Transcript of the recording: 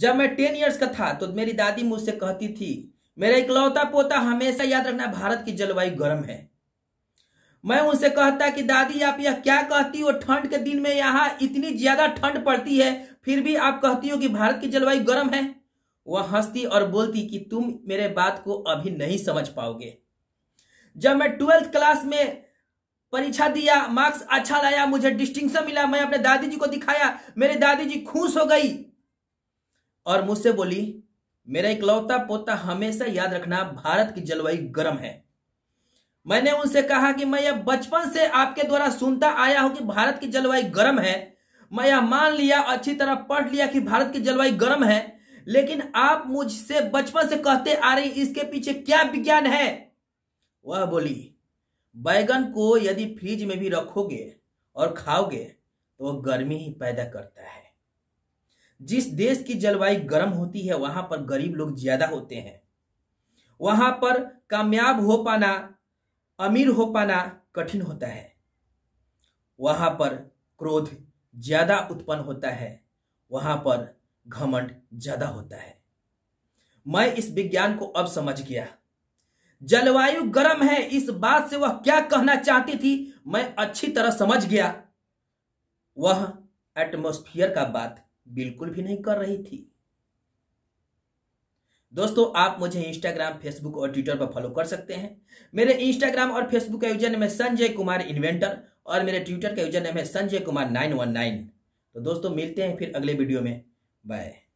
जब मैं ten years का था तो मेरी दादी मुझसे कहती थी मेरा इकलौता पोता हमेशा याद रखना भारत की जलवायु गर्म है मैं उनसे कहता कि दादी आप यह क्या कहती हो ठंड के दिन में यहाँ इतनी ज्यादा ठंड पड़ती है फिर भी आप कहती हो कि भारत की जलवायु गर्म है वह हंसती और बोलती कि तुम मेरे बात को अभी नहीं समझ पाओगे जब मैं ट्वेल्थ क्लास में परीक्षा दिया मार्क्स अच्छा लाया मुझे डिस्टिंक्शन मिला मैं अपने दादी जी को दिखाया मेरी दादी जी खुश हो गई और मुझसे बोली मेरा इकलौता पोता हमेशा याद रखना भारत की जलवायु गर्म है मैंने उनसे कहा कि मैं यह बचपन से आपके द्वारा सुनता आया हूं कि भारत की जलवायु गर्म है मैं यह मान लिया अच्छी तरह पढ़ लिया कि भारत की जलवायु गर्म है लेकिन आप मुझसे बचपन से कहते आ रही इसके पीछे क्या विज्ञान है वह बोली बैगन को यदि फ्रिज में भी रखोगे और खाओगे तो वह गर्मी ही पैदा करता है जिस देश की जलवायु गर्म होती है वहां पर गरीब लोग ज्यादा होते हैं वहां पर कामयाब हो पाना अमीर हो पाना कठिन होता है वहां पर क्रोध ज्यादा उत्पन्न होता है वहां पर घमंड ज्यादा होता है मैं इस विज्ञान को अब समझ गया जलवायु गर्म है इस बात से वह क्या कहना चाहती थी मैं अच्छी तरह समझ गया वह एटमोस्फियर का बात बिल्कुल भी नहीं कर रही थी दोस्तों आप मुझे इंस्टाग्राम फेसबुक और ट्विटर पर फॉलो कर सकते हैं मेरे इंस्टाग्राम और फेसबुक का यूजर नेम है संजय कुमार इन्वेंटर और मेरे ट्विटर का यूजर नेम है Sanjay Kumar nine one nine तो दोस्तों मिलते हैं फिर अगले वीडियो में बाय